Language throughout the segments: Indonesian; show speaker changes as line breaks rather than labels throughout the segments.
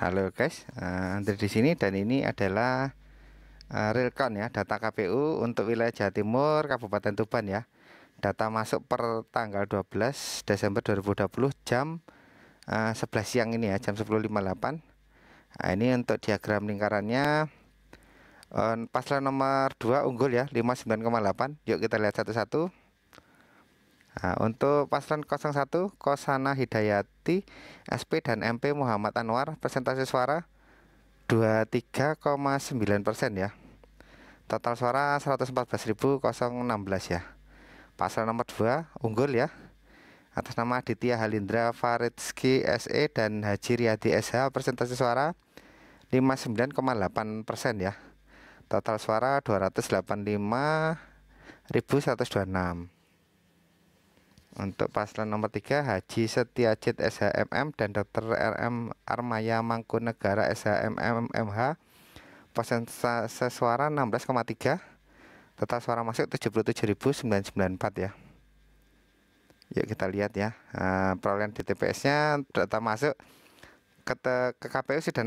Halo guys, uh, di sini dan ini adalah uh, eh, real count ya, data KPU untuk wilayah Jawa Timur, Kabupaten Tuban ya. Data masuk per tanggal 12 Desember 2020 jam uh, eh, 11 siang ini ya, jam 10.58. Nah, ini untuk diagram lingkarannya uh, paslon nomor 2 unggul ya, 59,8. Yuk kita lihat satu-satu. Nah, untuk paslon 01 Kosana Hidayati SP dan MP Muhammad Anwar persentase suara 23,9 persen ya total suara 114.016 ya paslon nomor 2 unggul ya atas nama Aditya Halindra Faridski SE dan Haji Riyadi SH persentase suara 59,8 persen ya total suara enam. Untuk paslon nomor 3 Haji Setiajit SHMM dan Dr. RM Armaya Mangkunegara SHMM MH persentase suara 16,3 total suara masuk 77.994 ya yuk kita lihat ya uh, perolehan di TPS-nya data masuk ke, ke KPU sudah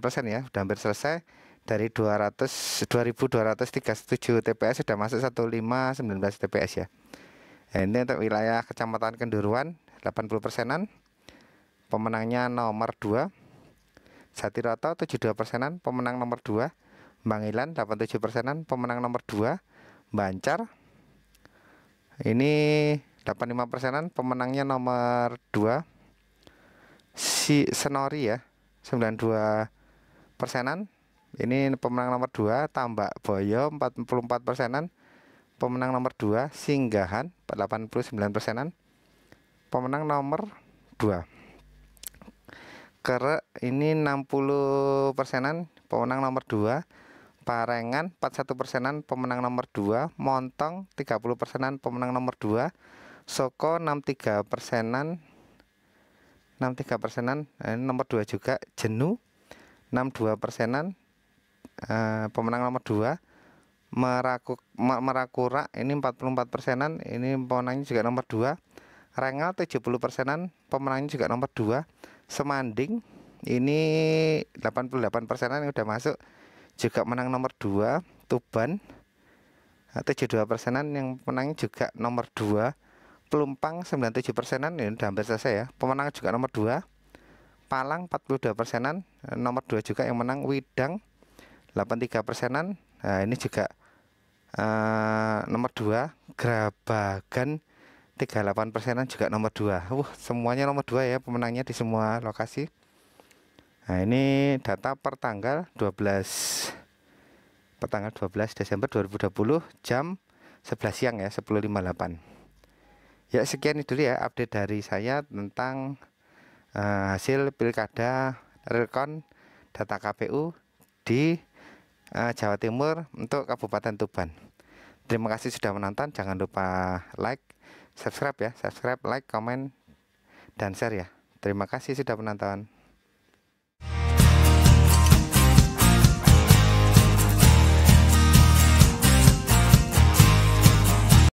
67,9 persen ya sudah hampir selesai dari 200 2237 TPS sudah masuk 1519 TPS ya Nah, ini untuk wilayah Kecamatan Kenduruan 80 persenan. Pemenangnya nomor 2. Satiroto 72 persenan, pemenang nomor 2. Bangilan 87 persenan, pemenang nomor 2. Bancar ini 85 persenan, pemenangnya nomor 2. Si Senori ya, 92 persenan. Ini pemenang nomor 2, Tambak Boyo 44 persenan pemenang nomor 2 singgahan 89 persenan pemenang nomor 2 kere ini 60 persenan pemenang nomor 2 parengan 41 persenan pemenang nomor 2 montong 30 persenan pemenang nomor 2 soko 63 persenan 63 persenan eh, nomor 2 juga jenuh 62 persenan eh, pemenang nomor 2 Meraku, Merakura ini 44 persenan ini pemenangnya juga nomor 2 Rengal 70 persenan pemenangnya juga nomor 2 Semanding ini 88 persenan yang udah masuk juga menang nomor 2 Tuban 72 eh, persenan yang menang juga nomor 2 Pelumpang 97 persenan ini udah hampir selesai ya pemenang juga nomor 2 Palang 42 persenan nomor 2 juga yang menang Widang 83 persenan nah ini juga Uh, nomor 2 Grabagan 38 persenan juga nomor 2 uh, semuanya nomor 2 ya pemenangnya di semua lokasi Nah ini data per tanggal 12 Per tanggal 12 Desember 2020 jam 11 siang ya 10.58 Ya sekian itu dulu ya update dari saya tentang uh, hasil pilkada Relkon data KPU di uh, Jawa Timur untuk Kabupaten Tuban. Terima kasih sudah menonton. Jangan lupa like, subscribe ya, subscribe, like, comment dan share ya. Terima kasih sudah menonton.